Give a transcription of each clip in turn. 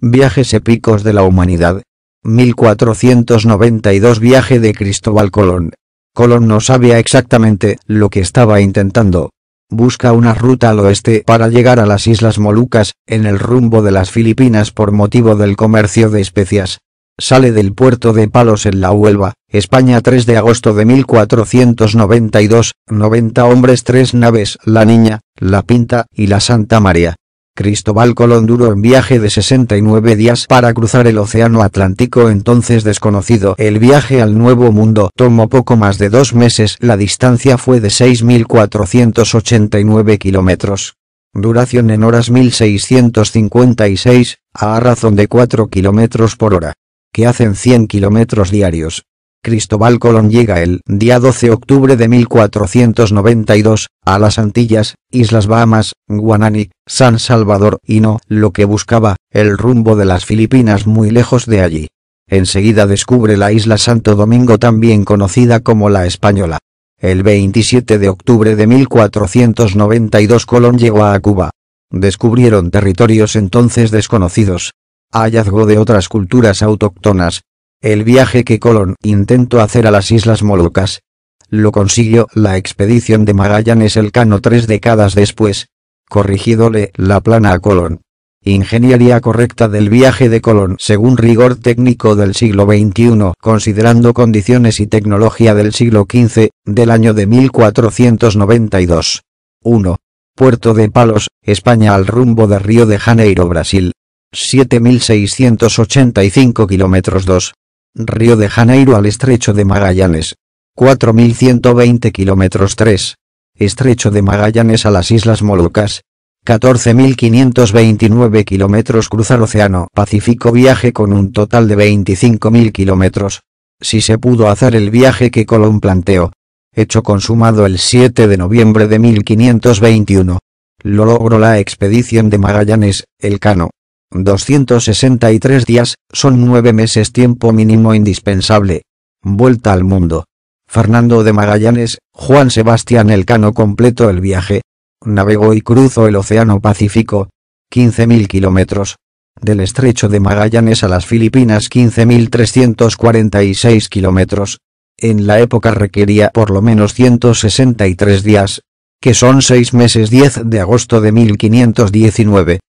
Viajes épicos de la humanidad. 1492 Viaje de Cristóbal Colón. Colón no sabía exactamente lo que estaba intentando. Busca una ruta al oeste para llegar a las Islas Molucas, en el rumbo de las Filipinas por motivo del comercio de especias. Sale del puerto de Palos en la Huelva, España 3 de agosto de 1492, 90 hombres, 3 naves, La Niña, La Pinta y La Santa María. Cristóbal Colón duró en viaje de 69 días para cruzar el océano Atlántico entonces desconocido. El viaje al Nuevo Mundo tomó poco más de dos meses. La distancia fue de 6.489 kilómetros. Duración en horas 1.656, a razón de 4 kilómetros por hora. Que hacen 100 kilómetros diarios. Cristóbal Colón llega el día 12 de octubre de 1492, a las Antillas, Islas Bahamas, Guanani, San Salvador y no lo que buscaba, el rumbo de las Filipinas muy lejos de allí. Enseguida descubre la isla Santo Domingo también conocida como la Española. El 27 de octubre de 1492 Colón llegó a Cuba. Descubrieron territorios entonces desconocidos. Hallazgo de otras culturas autóctonas, el viaje que Colón intentó hacer a las Islas Molucas. Lo consiguió la expedición de Magallanes Elcano tres décadas después. Corrigidole la plana a Colón. Ingeniería correcta del viaje de Colón según rigor técnico del siglo XXI, considerando condiciones y tecnología del siglo XV, del año de 1492. 1. Puerto de Palos, España al rumbo de Río de Janeiro, Brasil. 7.685 kilómetros 2. Río de Janeiro al Estrecho de Magallanes. 4.120 kilómetros 3. Estrecho de Magallanes a las Islas Molucas. 14.529 kilómetros cruzar Océano Pacífico viaje con un total de 25.000 kilómetros. Si se pudo hacer el viaje que Colón planteó. Hecho consumado el 7 de noviembre de 1521. Lo logró la expedición de Magallanes, el Cano, 263 días, son nueve meses tiempo mínimo indispensable. Vuelta al mundo. Fernando de Magallanes, Juan Sebastián Elcano completó el viaje. Navegó y cruzó el Océano Pacífico. 15.000 kilómetros. Del estrecho de Magallanes a las Filipinas 15.346 kilómetros. En la época requería por lo menos 163 días, que son seis meses 10 de agosto de 1519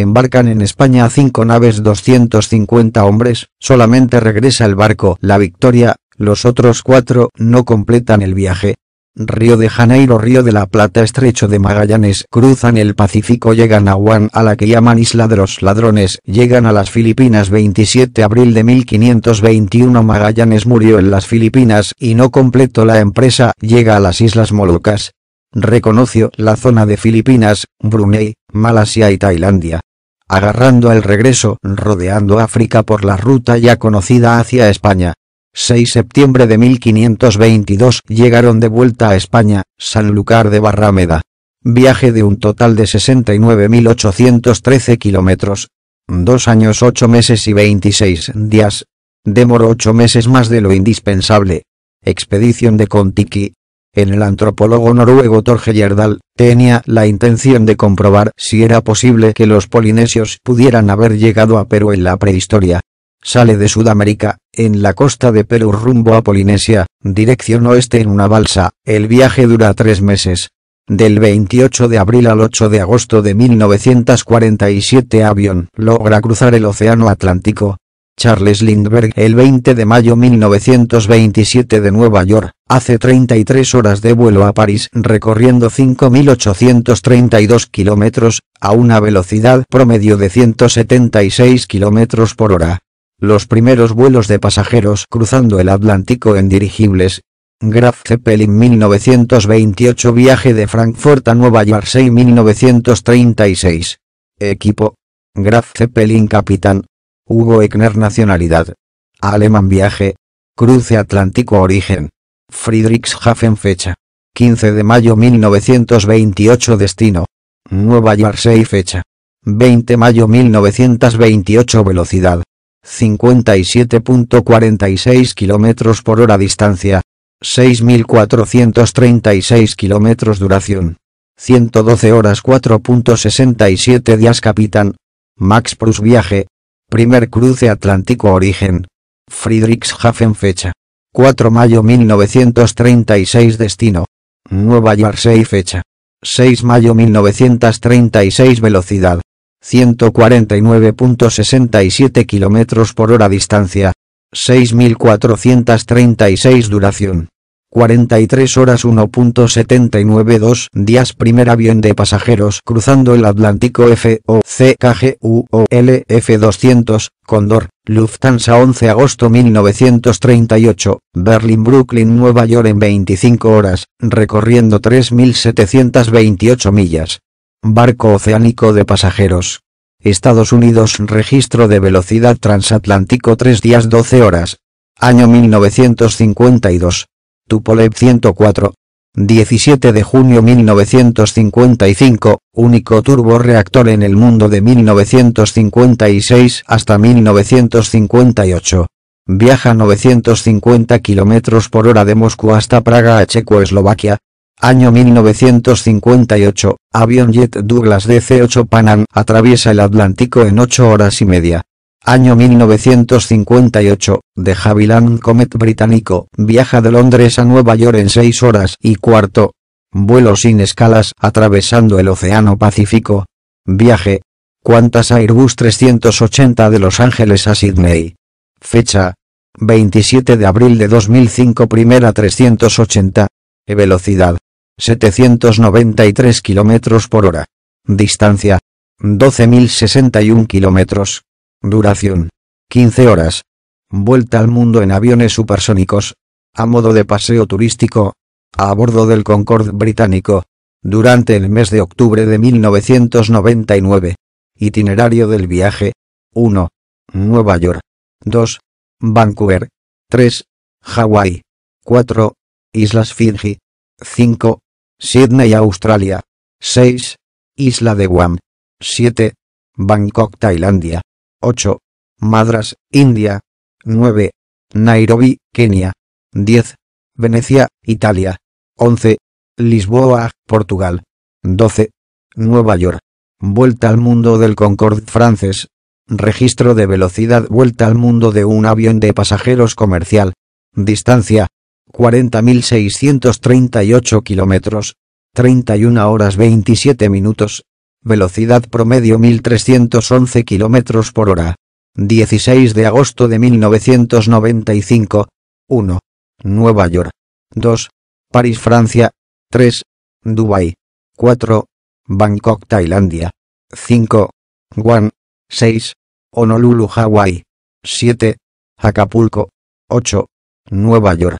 embarcan en España cinco naves 250 hombres, solamente regresa el barco La Victoria, los otros cuatro no completan el viaje. Río de Janeiro Río de la Plata Estrecho de Magallanes cruzan el Pacífico llegan a Juan a la que llaman Isla de los Ladrones llegan a las Filipinas 27 de abril de 1521 Magallanes murió en las Filipinas y no completó la empresa llega a las Islas Molucas reconoció la zona de Filipinas, Brunei, Malasia y Tailandia agarrando el regreso, rodeando África por la ruta ya conocida hacia España. 6 septiembre de 1522 llegaron de vuelta a España, Sanlúcar de Barrameda. Viaje de un total de 69.813 kilómetros. Dos años ocho meses y 26 días. Demoró ocho meses más de lo indispensable. Expedición de Contiqui en el antropólogo noruego Torge Yerdal, tenía la intención de comprobar si era posible que los polinesios pudieran haber llegado a Perú en la prehistoria. Sale de Sudamérica, en la costa de Perú rumbo a Polinesia, dirección oeste en una balsa, el viaje dura tres meses. Del 28 de abril al 8 de agosto de 1947 avión logra cruzar el Océano Atlántico, Charles Lindbergh el 20 de mayo 1927 de Nueva York, hace 33 horas de vuelo a París recorriendo 5.832 kilómetros, a una velocidad promedio de 176 kilómetros por hora. Los primeros vuelos de pasajeros cruzando el Atlántico en dirigibles. Graf Zeppelin 1928 Viaje de Frankfurt a Nueva York 1936. Equipo. Graf Zeppelin Capitán Hugo Eckner nacionalidad. Alemán viaje. Cruce Atlántico origen. Friedrichshafen fecha. 15 de mayo 1928 destino. Nueva Jersey fecha. 20 mayo 1928 velocidad. 57.46 km por hora distancia. 6.436 km duración. 112 horas 4.67 días capitán. Max Prus viaje, Primer cruce Atlántico Origen. Friedrichshafen fecha. 4 mayo 1936 destino. Nueva Jersey fecha. 6 mayo 1936 velocidad. 149.67 km por hora distancia. 6.436 duración. 43 horas 1.792 días primer avión de pasajeros cruzando el Atlántico fockguolf 200 Condor, Lufthansa 11 agosto 1938, Berlín Brooklyn Nueva York en 25 horas, recorriendo 3.728 millas. Barco oceánico de pasajeros. Estados Unidos registro de velocidad transatlántico 3 días 12 horas. Año 1952. Tupolev 104. 17 de junio 1955, único turborreactor en el mundo de 1956 hasta 1958. Viaja 950 km por hora de Moscú hasta Praga a Checoslovaquia. Año 1958, avión Jet Douglas DC-8 Panam atraviesa el Atlántico en 8 horas y media año 1958, de Havilland Comet británico, viaja de Londres a Nueva York en 6 horas y cuarto. Vuelo sin escalas atravesando el Océano Pacífico. Viaje. Cuántas Airbus 380 de Los Ángeles a Sydney. Fecha. 27 de abril de 2005 Primera 380. Velocidad. 793 km por hora. Distancia. 12.061 kilómetros. Duración. 15 horas. Vuelta al mundo en aviones supersónicos. A modo de paseo turístico. A bordo del Concorde británico. Durante el mes de octubre de 1999. Itinerario del viaje. 1. Nueva York. 2. Vancouver. 3. Hawái. 4. Islas Fiji. 5. Sydney, Australia. 6. Isla de Guam. 7. Bangkok, Tailandia. 8. Madras, India. 9. Nairobi, Kenia. 10. Venecia, Italia. 11. Lisboa, Portugal. 12. Nueva York. Vuelta al mundo del Concorde francés. Registro de velocidad vuelta al mundo de un avión de pasajeros comercial. Distancia. 40.638 kilómetros. 31 horas 27 minutos. Velocidad promedio 1311 km por hora. 16 de agosto de 1995. 1. Nueva York. 2. París, Francia. 3. Dubái. 4. Bangkok, Tailandia. 5. Guam. 6. Honolulu, Hawái. 7. Acapulco. 8. Nueva York.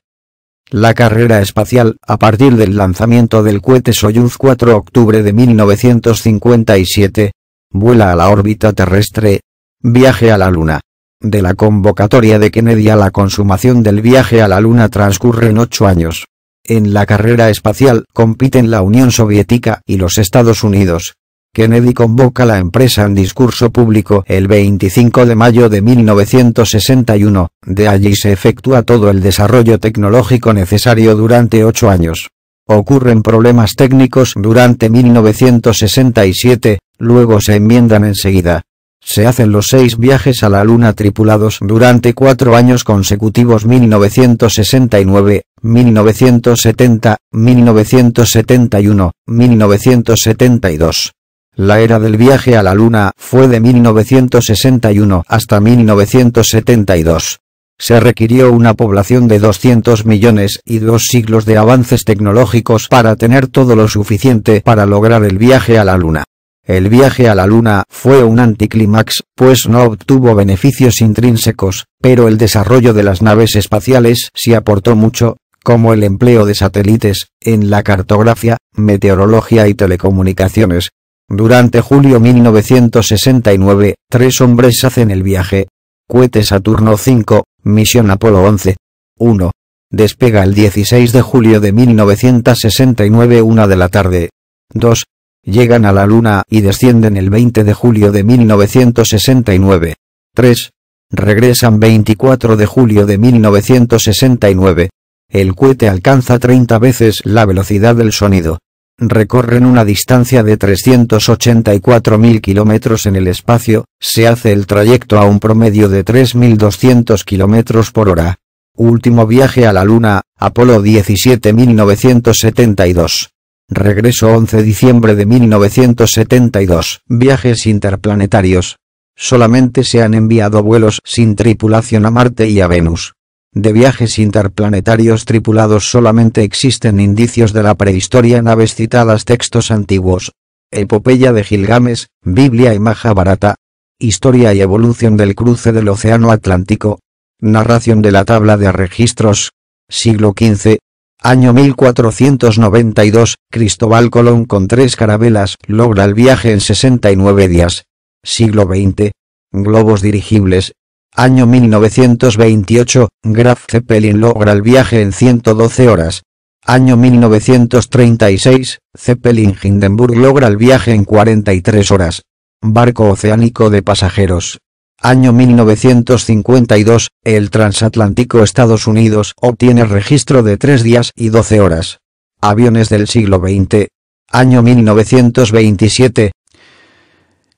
La carrera espacial, a partir del lanzamiento del cohete Soyuz 4 octubre de 1957, vuela a la órbita terrestre, viaje a la Luna. De la convocatoria de Kennedy a la consumación del viaje a la Luna transcurren ocho años. En la carrera espacial compiten la Unión Soviética y los Estados Unidos. Kennedy convoca la empresa en discurso público el 25 de mayo de 1961, de allí se efectúa todo el desarrollo tecnológico necesario durante ocho años. Ocurren problemas técnicos durante 1967, luego se enmiendan enseguida. Se hacen los seis viajes a la Luna tripulados durante cuatro años consecutivos 1969, 1970, 1971, 1972. La era del viaje a la Luna fue de 1961 hasta 1972. Se requirió una población de 200 millones y dos siglos de avances tecnológicos para tener todo lo suficiente para lograr el viaje a la Luna. El viaje a la Luna fue un anticlímax, pues no obtuvo beneficios intrínsecos, pero el desarrollo de las naves espaciales sí aportó mucho, como el empleo de satélites, en la cartografía, meteorología y telecomunicaciones, durante julio 1969, tres hombres hacen el viaje. Cohete Saturno 5, misión Apolo 11. 1. Despega el 16 de julio de 1969 una de la tarde. 2. Llegan a la Luna y descienden el 20 de julio de 1969. 3. Regresan 24 de julio de 1969. El cohete alcanza 30 veces la velocidad del sonido recorren una distancia de 384.000 kilómetros en el espacio, se hace el trayecto a un promedio de 3.200 kilómetros por hora. Último viaje a la Luna, Apolo 17 1972. Regreso 11 diciembre de 1972. Viajes interplanetarios. Solamente se han enviado vuelos sin tripulación a Marte y a Venus de viajes interplanetarios tripulados solamente existen indicios de la prehistoria en naves citadas textos antiguos. Epopeya de Gilgames, Biblia y Mahabharata. Historia y evolución del cruce del Océano Atlántico. Narración de la tabla de registros. Siglo XV. Año 1492, Cristóbal Colón con tres carabelas logra el viaje en 69 días. Siglo XX. Globos dirigibles, Año 1928, Graf Zeppelin logra el viaje en 112 horas. Año 1936, Zeppelin Hindenburg logra el viaje en 43 horas. Barco oceánico de pasajeros. Año 1952, el transatlántico Estados Unidos obtiene registro de 3 días y 12 horas. Aviones del siglo XX. Año 1927.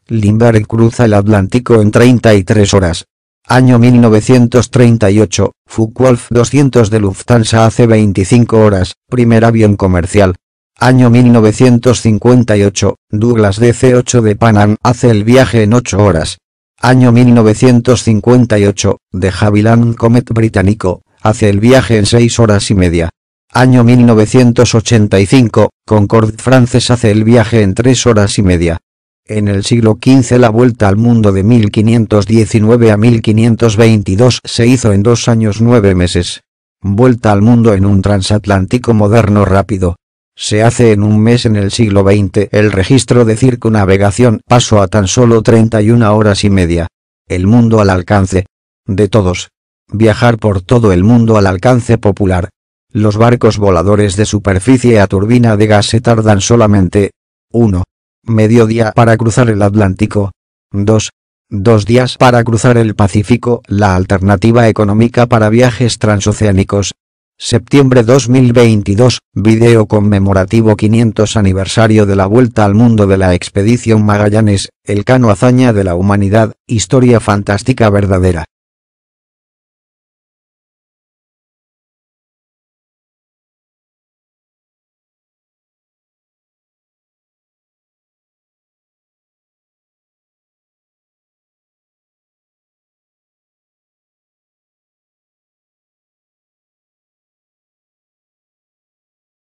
Lindbergh cruza el Atlántico en 33 horas. Año 1938, Fukwolf 200 de Lufthansa hace 25 horas, primer avión comercial. Año 1958, Douglas DC-8 de Pan Am hace el viaje en 8 horas. Año 1958, de Havilland Comet británico, hace el viaje en 6 horas y media. Año 1985, Concorde francés hace el viaje en 3 horas y media. En el siglo XV la vuelta al mundo de 1519 a 1522 se hizo en dos años nueve meses. Vuelta al mundo en un transatlántico moderno rápido. Se hace en un mes en el siglo XX el registro de circunnavegación pasó a tan solo 31 horas y media. El mundo al alcance. De todos. Viajar por todo el mundo al alcance popular. Los barcos voladores de superficie a turbina de gas se tardan solamente uno mediodía para cruzar el Atlántico. 2. Dos días para cruzar el Pacífico, la alternativa económica para viajes transoceánicos. Septiembre 2022, video conmemorativo 500 aniversario de la vuelta al mundo de la expedición Magallanes, el cano hazaña de la humanidad, historia fantástica verdadera.